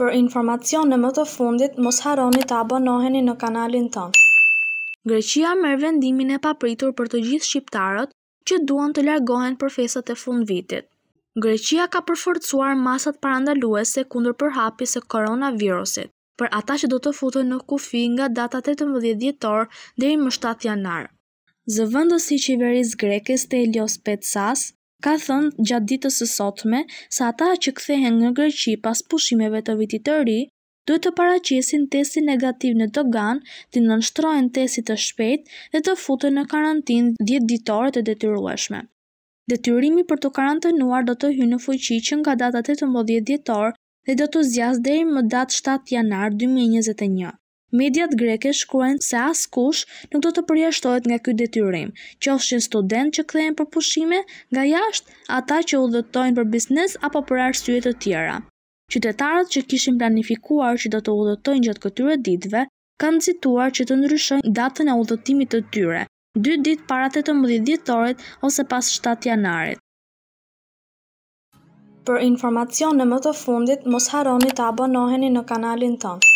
Për informacion në më të fundit, mos haroni të abonoheni në kanalin tonë. Greqia merë vendimin e papritur për të gjithë shqiptarët që duan të largohen për fesat e fund vitit. Greqia ka përforcuar masat parandaluese kundur për hapi koronavirusit, për ata që do të futu në kufi nga data 18 djetor dhe i më 7 janar. Zëvëndës i qiveris grekes të Elios Petsas, ka thënë gjatë ditës së sotme se ata që kthehen në Greqi pas pushimeve të vitit të ri duhet të paraqesin testin negativ në dogan, të nënshtrohen testi të shpejtë dhe të futen në karantinë 10 ditore të detyrueshme. Detyrimi për të karantinuar do të hyjë në fuqi që nga data 18 dhjetor dhe do të zgjasë deri më datë 7 janar 2021. Mediat greke shkruajnë se as kush nuk do të përjashtohet nga ky detyrim, qofshin student që kthehen për pushime nga jashtë, ata që udhëtojnë për biznes apo për arsye të tjera. Qytetarët që kishin planifikuar që do të udhëtojnë gjatë këtyre ditëve, kanë nxituar që të ndryshojnë datën e udhëtimit të tyre, 2 ditë para 18 dhjetorit ose pas 7 janarit. Për informacione më të fundit, mos haroni të abonoheni në kanalin tonë.